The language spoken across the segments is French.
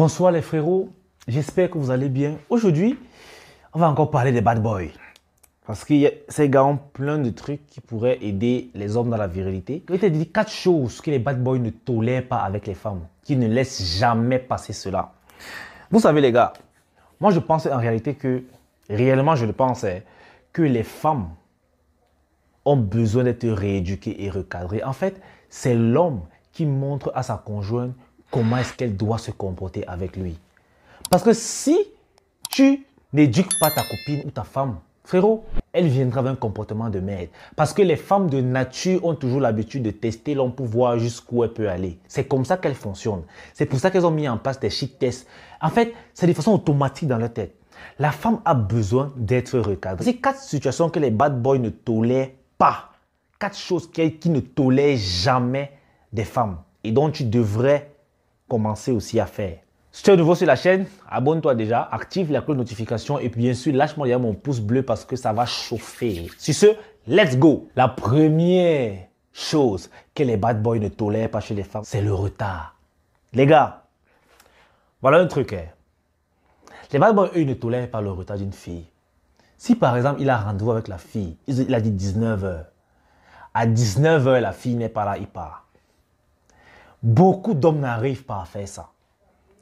Bonsoir les frérots, j'espère que vous allez bien. Aujourd'hui, on va encore parler des bad boys. Parce que ces gars ont plein de trucs qui pourraient aider les hommes dans la virilité. Je vais te quatre choses que les bad boys ne tolèrent pas avec les femmes, qui ne laissent jamais passer cela. Vous savez les gars, moi je pensais en réalité que, réellement je le pensais, hein, que les femmes ont besoin d'être rééduquées et recadrées. En fait, c'est l'homme qui montre à sa conjointe comment est-ce qu'elle doit se comporter avec lui. Parce que si tu n'éduques pas ta copine ou ta femme, frérot, elle viendra avec un comportement de merde. Parce que les femmes de nature ont toujours l'habitude de tester l'homme pour voir jusqu'où elle peut aller. C'est comme ça qu'elles fonctionnent. C'est pour ça qu'elles ont mis en place des shit tests. En fait, c'est de façon automatique dans leur tête. La femme a besoin d'être recadrée. C'est quatre situations que les bad boys ne tolèrent pas. Quatre choses qu'ils ne tolèrent jamais des femmes et dont tu devrais commencer aussi à faire. Si tu es nouveau sur la chaîne, abonne-toi déjà, active la cloche de notification et puis bien sûr, lâche-moi mon pouce bleu parce que ça va chauffer. Sur ce, let's go La première chose que les bad boys ne tolèrent pas chez les femmes, c'est le retard. Les gars, voilà un truc. Hein. Les bad boys, eux, ne tolèrent pas le retard d'une fille. Si par exemple, il a rendez-vous avec la fille, il a dit 19h. À 19h, la fille n'est pas là, il part. Beaucoup d'hommes n'arrivent pas à faire ça.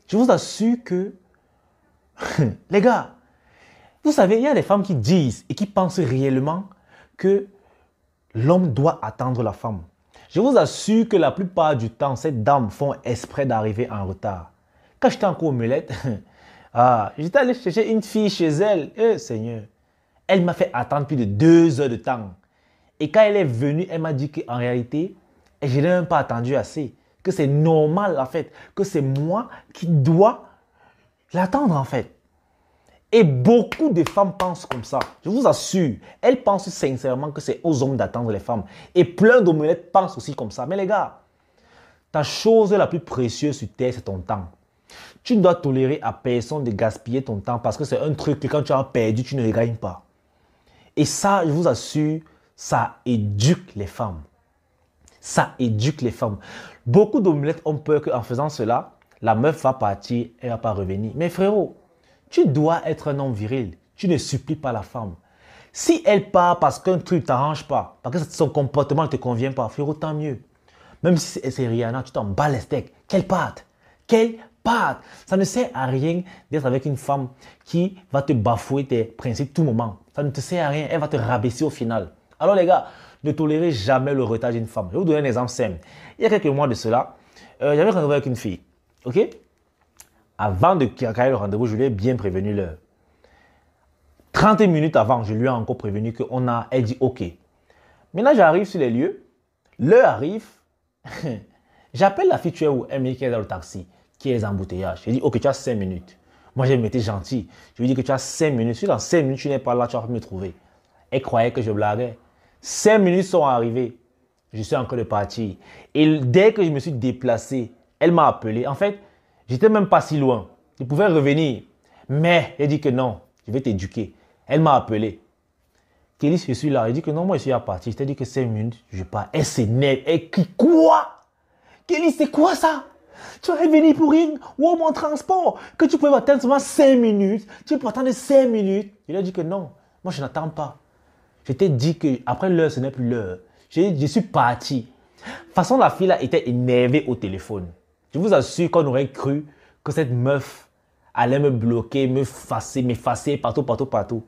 Je vous assure que, les gars, vous savez, il y a des femmes qui disent et qui pensent réellement que l'homme doit attendre la femme. Je vous assure que la plupart du temps, ces dames font exprès d'arriver en retard. Quand j'étais encore mulette, ah, j'étais allé chercher une fille chez elle. Eh, Seigneur, elle m'a fait attendre plus de deux heures de temps. Et quand elle est venue, elle m'a dit qu'en réalité, je n'ai même pas attendu assez que c'est normal en fait que c'est moi qui dois l'attendre en fait. Et beaucoup de femmes pensent comme ça. Je vous assure, elles pensent sincèrement que c'est aux hommes d'attendre les femmes. Et plein d'homelettes pensent aussi comme ça. Mais les gars, ta chose la plus précieuse sur Terre, c'est ton temps. Tu ne dois tolérer à personne de gaspiller ton temps parce que c'est un truc que quand tu as perdu, tu ne gagnes pas. Et ça, je vous assure, ça éduque les femmes. Ça éduque les femmes. Beaucoup d'omelettes ont peur qu'en faisant cela, la meuf va partir, elle va pas revenir. Mais frérot, tu dois être un homme viril. Tu ne supplies pas la femme. Si elle part parce qu'un truc t'arrange pas, parce que son comportement ne te convient pas, frérot, tant mieux. Même si c'est Rihanna, tu t'en bats les steaks. Qu'elle parte. Qu'elle parte. Ça ne sert à rien d'être avec une femme qui va te bafouer tes principes tout moment. Ça ne te sert à rien. Elle va te rabaisser au final. Alors les gars, ne tolérez jamais le retard d'une femme. Je vais vous donner un exemple simple. Il y a quelques mois de cela, euh, j'avais rendez avec une fille. OK Avant de ait le rendez-vous, je lui ai bien prévenu l'heure. 30 minutes avant, je lui ai encore prévenu qu'on a. Elle dit OK. Maintenant, j'arrive sur les lieux. L'heure arrive. J'appelle la fille, tu es où Elle me dit qu'elle est dans le taxi, qui est les embouteillages. Je lui dis OK, tu as 5 minutes. Moi, j'ai été gentil. Je lui dit que tu as 5 minutes. Si dans 5 minutes, tu n'es pas là, tu vas me trouver. Elle croyait que je blaguais. Cinq minutes sont arrivées. Je suis encore de partir. Et dès que je me suis déplacé, elle m'a appelé. En fait, j'étais même pas si loin. Je pouvais revenir. Mais elle dit que non, je vais t'éduquer. Elle m'a appelé. Kelly, je suis là. Elle dit que non, moi je suis à partir. Je t'ai dit que 5 minutes, je pas. Elle s'énerve. Elle qui quoi Kelly, c'est quoi ça tu es venu pour rien ou mon transport que tu pouvais attendre seulement cinq minutes. Tu peux attendre 5 minutes. Il a dit que non, moi je n'attends pas. Je t'ai dit que après l'heure, ce n'est plus l'heure. Je, suis parti. De toute façon, la fille là était énervée au téléphone. Je vous assure qu'on aurait cru que cette meuf allait me bloquer, me fasser, m'effacer partout, partout, partout.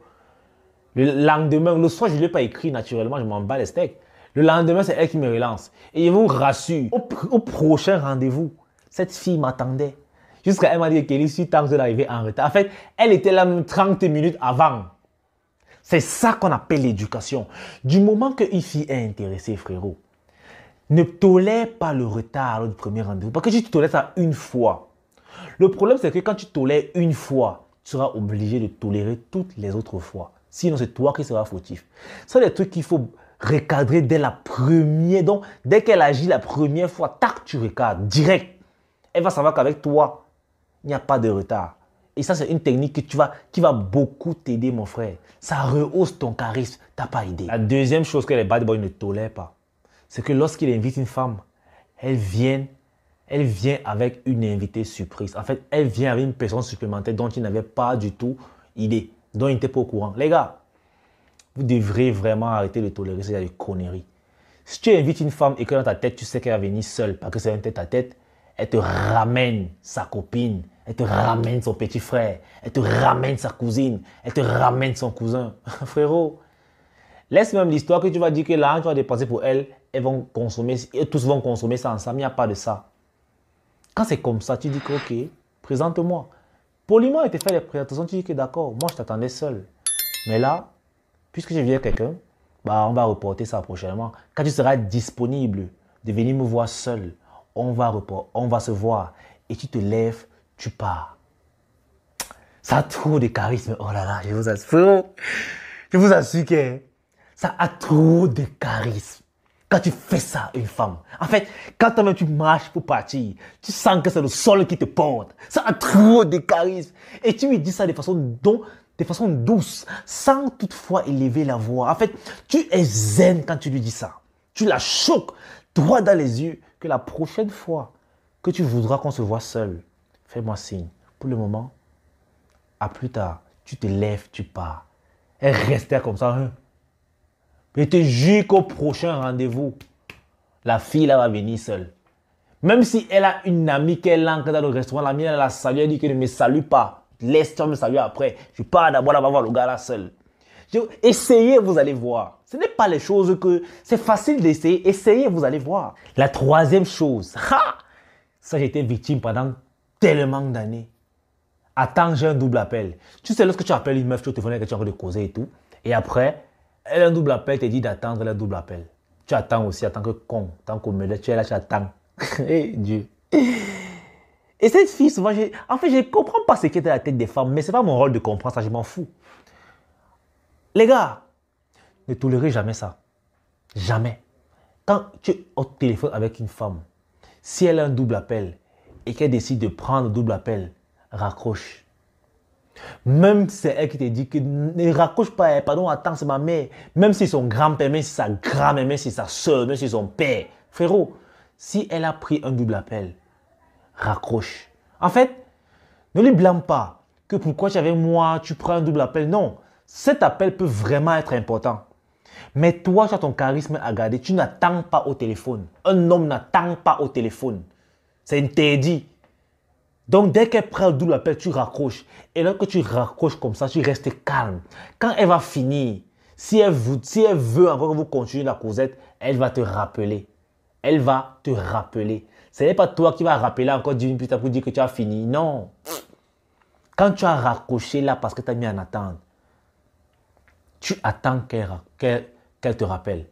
Le lendemain, le soir, je ne l'ai pas écrit naturellement, je m'en bats les steaks. Le lendemain, c'est elle qui me relance. Et je vous rassure, au, prochain rendez-vous, cette fille m'attendait. Jusqu'à elle m'a dit, Kelly, je suis temps d'arriver en retard. En fait, elle était là 30 minutes avant. C'est ça qu'on appelle l'éducation. Du moment que ici est intéressé, frérot, ne tolère pas le retard du premier rendez-vous. Parce que si tu tolères ça une fois, le problème c'est que quand tu tolères une fois, tu seras obligé de tolérer toutes les autres fois. Sinon, c'est toi qui seras fautif. C'est des trucs qu'il faut recadrer dès la première. Donc, dès qu'elle agit la première fois, tac, tu recadres direct. Elle va savoir qu'avec toi, il n'y a pas de retard. Et ça, c'est une technique que tu vas, qui va beaucoup t'aider, mon frère. Ça rehausse ton charisme. T'as pas idée. La deuxième chose que les bad boys ne tolèrent pas, c'est que lorsqu'ils invitent une femme, elle vient, elle vient avec une invitée surprise. En fait, elle vient avec une personne supplémentaire dont ils n'avaient pas du tout idée, dont ils n'étaient pas au courant. Les gars, vous devrez vraiment arrêter de tolérer ces de conneries. Si tu invites une femme et que dans ta tête, tu sais qu'elle va venir seule parce que c'est un tête à tête, elle te ramène sa copine, elle te ramène son petit frère. Elle te ramène sa cousine. Elle te ramène son cousin. Frérot, laisse même l'histoire que tu vas dire que l'argent que tu vas dépenser pour elle, elles vont consommer, tous vont consommer ça ensemble. Il n'y a pas de ça. Quand c'est comme ça, tu dis que, ok, présente-moi. Poliment, elle te fait les présentations. Tu dis que, d'accord, moi, je t'attendais seul. Mais là, puisque j'ai vu quelqu'un, bah, on va reporter ça prochainement. Quand tu seras disponible de venir me voir seul, on va, on va se voir. Et tu te lèves tu pars. Ça a trop de charisme. Oh là là, je vous assure. Je vous assure que ça a trop de charisme. Quand tu fais ça, une femme. En fait, quand tu marches pour partir, tu sens que c'est le sol qui te porte. Ça a trop de charisme. Et tu lui dis ça de façon, dont, de façon douce, sans toutefois élever la voix. En fait, tu es zen quand tu lui dis ça. Tu la choques droit dans les yeux que la prochaine fois que tu voudras qu'on se voit seul, fais-moi signe. Pour le moment, à plus tard, tu te lèves, tu pars. Elle restait comme ça. Hein? Je jusqu'au qu'au prochain rendez-vous, la fille elle va venir seule. Même si elle a une amie qu'elle est dans le restaurant, la mienne elle la salue, elle dit qu'elle ne me salue pas. Laisse-toi me saluer après. Je pars d'abord là va voir le gars là seul. essayez, vous allez voir. Ce n'est pas les choses que... C'est facile d'essayer. Essayez, vous allez voir. La troisième chose. Ha! Ça, j'étais victime pendant tellement d'années. Attends, j'ai un double appel. Tu sais, lorsque tu appelles une meuf, tu te téléphone que tu es en de causer et tout. Et après, elle a un double appel, elle te dit d'attendre le double appel. Tu attends aussi, attends que con, tant qu'on me tu es là, tu attends. et eh Dieu. Et cette fille, souvent, en fait, je ne comprends pas ce qui est dans la tête des femmes, mais ce n'est pas mon rôle de comprendre ça, je m'en fous. Les gars, ne tolérez jamais ça. Jamais. Quand tu es au téléphone avec une femme, si elle a un double appel, et qu'elle décide de prendre double appel, raccroche. Même si c'est elle qui te dit que ne raccroche pas, eh, pardon, attends, c'est ma mère. Même si son grand-père, même si sa grand-mère, même si sa soeur, même si son père. Frérot, si elle a pris un double appel, raccroche. En fait, ne lui blâme pas que pourquoi tu avais moi, tu prends un double appel. Non, cet appel peut vraiment être important. Mais toi, tu as ton charisme à garder. Tu n'attends pas au téléphone. Un homme n'attend pas au téléphone. C'est interdit. Donc dès qu'elle prend le double appel, tu raccroches. Et lorsque tu raccroches comme ça, tu restes calme. Quand elle va finir, si elle, vous, si elle veut encore que vous continuez la causette, elle va te rappeler. Elle va te rappeler. Ce n'est pas toi qui vas rappeler encore d'une minutes plus tard pour dire que tu as fini. Non. Quand tu as raccroché là parce que tu as mis en attente, tu attends qu'elle te rappelle.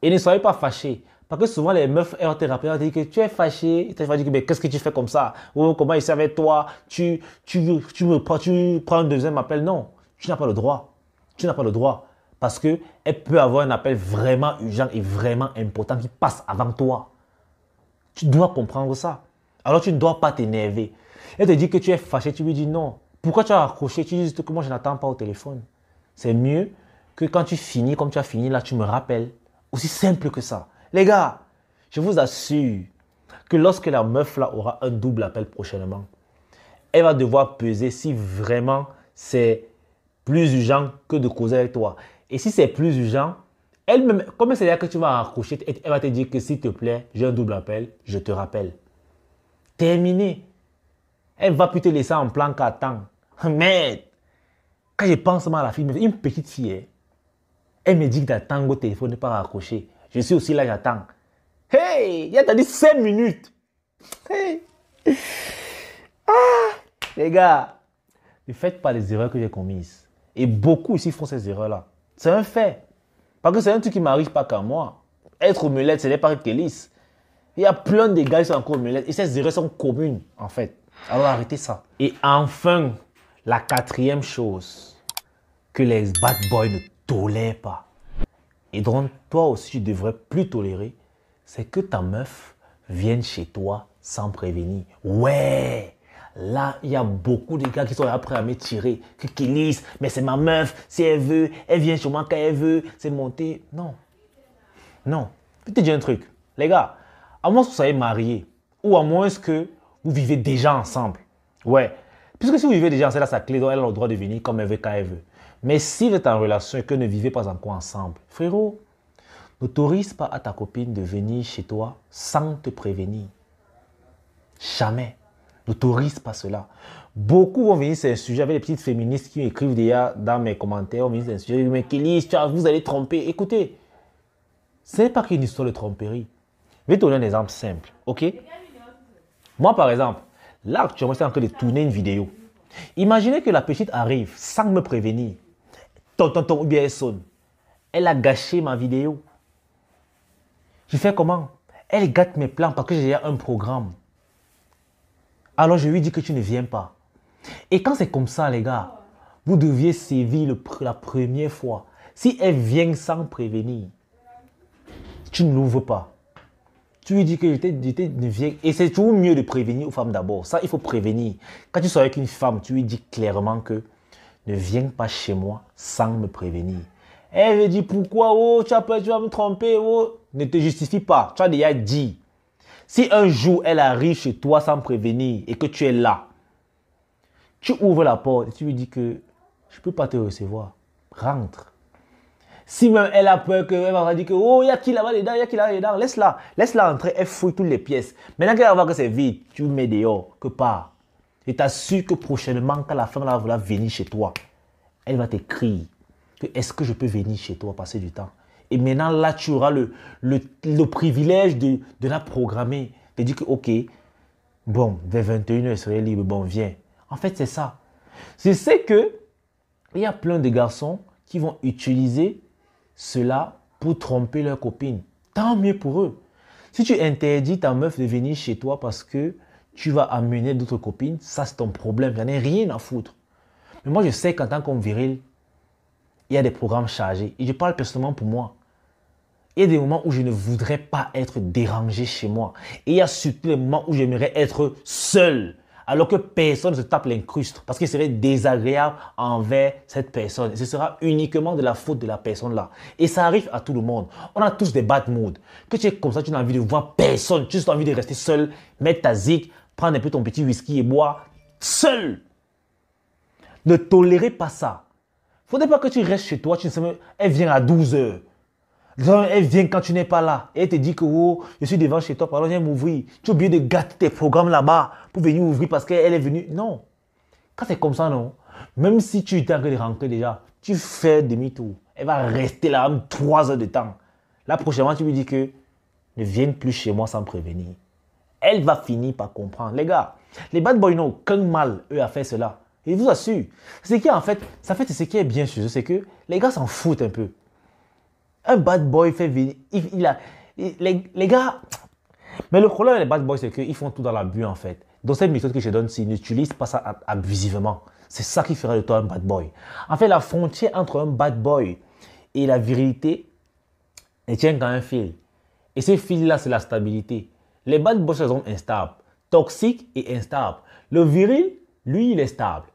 Et ne soyez pas fâché. Parce que souvent, les meufs et te disent que tu es fâché. Elles te dire mais qu'est-ce que tu fais comme ça Ou comment il savait toi tu, tu, tu, prends, tu prends un deuxième appel. Non, tu n'as pas le droit. Tu n'as pas le droit. Parce qu'elle peut avoir un appel vraiment urgent et vraiment important qui passe avant toi. Tu dois comprendre ça. Alors tu ne dois pas t'énerver. Elle te dit que tu es fâché, tu lui dis non. Pourquoi tu as accroché Tu dis que moi je n'attends pas au téléphone. C'est mieux que quand tu finis, comme tu as fini, là tu me rappelles. Aussi simple que ça. Les gars, je vous assure que lorsque la meuf là aura un double appel prochainement, elle va devoir peser si vraiment c'est plus urgent que de causer avec toi. Et si c'est plus urgent, elle-même, comment c'est dire que tu vas raccrocher, elle va te dire que s'il te plaît, j'ai un double appel, je te rappelle. Terminé. Elle va plus te laisser en plan temps. Mais Quand je pense à la fille, une petite fille, hein, elle me dit que d'attendre au téléphone, ne pas raccrocher. Je suis aussi là, j'attends. Hey, il a dit 5 minutes. Hey. Ah, les gars, ne faites pas les erreurs que j'ai commises. Et beaucoup ici font ces erreurs-là. C'est un fait. Parce que c'est un truc qui m'arrive pas qu'à moi. Être omelette, ce n'est pas être lisse. Il y a plein de gars qui sont encore omelettes. Et ces erreurs sont communes, en fait. Alors arrêtez ça. Et enfin, la quatrième chose que les bad boys ne tolèrent pas, et donc, toi aussi tu devrais plus tolérer, c'est que ta meuf vienne chez toi sans prévenir. Ouais Là, il y a beaucoup de gars qui sont après prêts à me tirer, qui, disent, mais c'est ma meuf, si elle veut, elle vient chez moi quand elle veut, c'est monté. Non. Non. Je te dire un truc. Les gars, à moins que vous soyez mariés, ou à moins que vous vivez déjà ensemble. Ouais. Puisque si vous vivez déjà c'est là sa clé, donc elle a le droit de venir comme elle veut, quand elle veut. Mais si vous êtes en relation et que ne vivez pas encore ensemble, frérot, n'autorise pas à ta copine de venir chez toi sans te prévenir. Jamais. N'autorise pas cela. Beaucoup vont venir, c'est un sujet avec les petites féministes qui m'écrivent déjà dans mes commentaires, on me c'est un sujet, mais vous allez tromper. Écoutez, ce n'est pas qu'une histoire de tromperie. Je vais te donner un exemple simple, ok Moi, par exemple, là, actuellement, je suis en train de tourner une vidéo. Imaginez que la petite arrive sans me prévenir ou bien elle sonne. Elle a gâché ma vidéo. Je fais comment Elle gâte mes plans parce que j'ai un programme. Alors je lui dis que tu ne viens pas. Et quand c'est comme ça, les gars, vous deviez sévir la première fois. Si elle vient sans prévenir, tu ne l'ouvres pas. Tu lui dis que j'étais ne viens. Et c'est toujours mieux de prévenir aux femmes d'abord. Ça, il faut prévenir. Quand tu sors avec une femme, tu lui dis clairement que ne viens pas chez moi sans me prévenir. Elle me dit pourquoi, oh, tu as peur, tu vas me tromper, oh. Ne te justifie pas, tu as déjà dit. Si un jour elle arrive chez toi sans prévenir et que tu es là, tu ouvres la porte et tu lui dis que je peux pas te recevoir. Rentre. Si même elle a peur elle va dire que oh, il y a qui là-bas il y a qui là dedans, laisse-la. Laisse-la entrer, elle fouille toutes les pièces. Maintenant qu'elle va voir que c'est vide, tu mets dehors, que pas et as su que prochainement, quand la femme va venir chez toi, elle va t'écrire est-ce que je peux venir chez toi passer du temps Et maintenant, là, tu auras le, privilège de, la programmer, de dire que, ok, bon, vers 21h, elle serait libre, bon, viens. En fait, c'est ça. Je sais que il y a plein de garçons qui vont utiliser cela pour tromper leur copines. Tant mieux pour eux. Si tu interdis ta meuf de venir chez toi parce que tu vas amener d'autres copines, ça c'est ton problème, j'en ai rien à foutre. Mais moi je sais qu'en tant qu'homme viril, il y a des programmes chargés. Et je parle personnellement pour moi. Il y a des moments où je ne voudrais pas être dérangé chez moi. Et il y a surtout des moments où j'aimerais être seul alors que personne ne se tape l'incruste parce qu'il serait désagréable envers cette personne. ce sera uniquement de la faute de la personne-là. Et ça arrive à tout le monde. On a tous des bad moods. Que tu es comme ça, tu n'as envie de voir personne, tu as juste envie de rester seul, mettre ta zig, prendre un peu ton petit whisky et boire seul. Ne tolérez pas ça. Faudrait pas que tu restes chez toi, tu ne sais même, elle vient à 12 heures. Elle vient quand tu n'es pas là. Et elle te dit que oh, je suis devant chez toi, pardon, viens m'ouvrir. Tu oublies de gâter tes programmes là-bas pour venir ouvrir parce qu'elle est venue. Non. Quand c'est comme ça, non. Même si tu étais en train de rentrer déjà, tu fais demi-tour. Elle va rester là même trois heures de temps. Là, prochainement, tu lui dis que ne vienne plus chez moi sans prévenir. Elle va finir par comprendre. Les gars, les bad boys n'ont aucun mal, eux, à faire cela. Et vous assure, ce qui en fait, ça fait ce qui est bien sûr, c'est que les gars s'en foutent un peu. Un bad boy fait venir. Il, a, les, les, gars. Mais le problème avec les bad boys, c'est qu'ils font tout dans l'abus, en fait. Dans cette méthode que je donne, s'ils n'utilisent pas ça abusivement, c'est ça qui ferait de toi un bad boy. En fait, la frontière entre un bad boy et la virilité, elle tient qu'à un fil. Et ce fil-là, c'est la stabilité. Les bad boys sont instables, toxiques et instables. Le viril, lui, il est stable.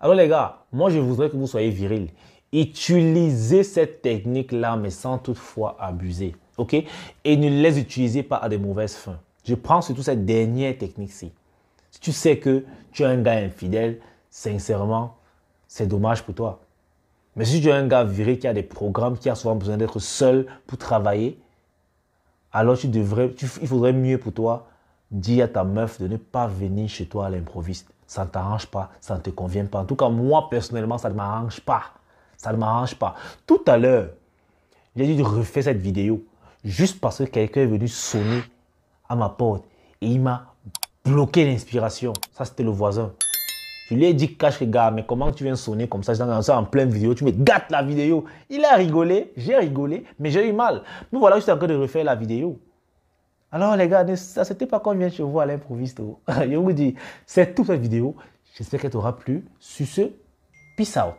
Alors les gars, moi je voudrais que vous soyez viril. Utilisez cette technique-là, mais sans toutefois abuser. OK Et ne les utilisez pas à de mauvaises fins. Je prends surtout cette dernière technique-ci. Si tu sais que tu es un gars infidèle, sincèrement, c'est dommage pour toi. Mais si tu es un gars viré qui a des programmes, qui a souvent besoin d'être seul pour travailler, alors tu devrais, il faudrait mieux pour toi dire à ta meuf de ne pas venir chez toi à l'improviste. Ça ne t'arrange pas, ça ne te convient pas. En tout cas, moi, personnellement, ça ne m'arrange pas. Ça ne m'arrange pas. Tout à l'heure, j'ai dû refaire cette vidéo juste parce que quelqu'un est venu sonner à ma porte et il m'a bloqué l'inspiration. Ça, c'était le voisin. Je lui ai dit, cache, gars, mais comment tu viens sonner comme ça, Je ça en pleine vidéo, tu me gâtes la vidéo. Il a rigolé, j'ai rigolé, mais j'ai eu mal. Nous voilà, je suis en train de refaire la vidéo. Alors, les gars, ça, c'était pas combien chez vous à l'improviste. je vous dis, c'est toute cette vidéo. J'espère qu'elle t'aura plu. Sur ce, peace out.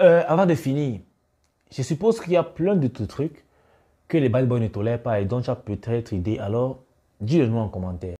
Euh, avant de finir, je suppose qu'il y a plein de trucs que les bad boys ne tolèrent pas et dont tu as peut-être idée. Alors, dis-le nous en commentaire.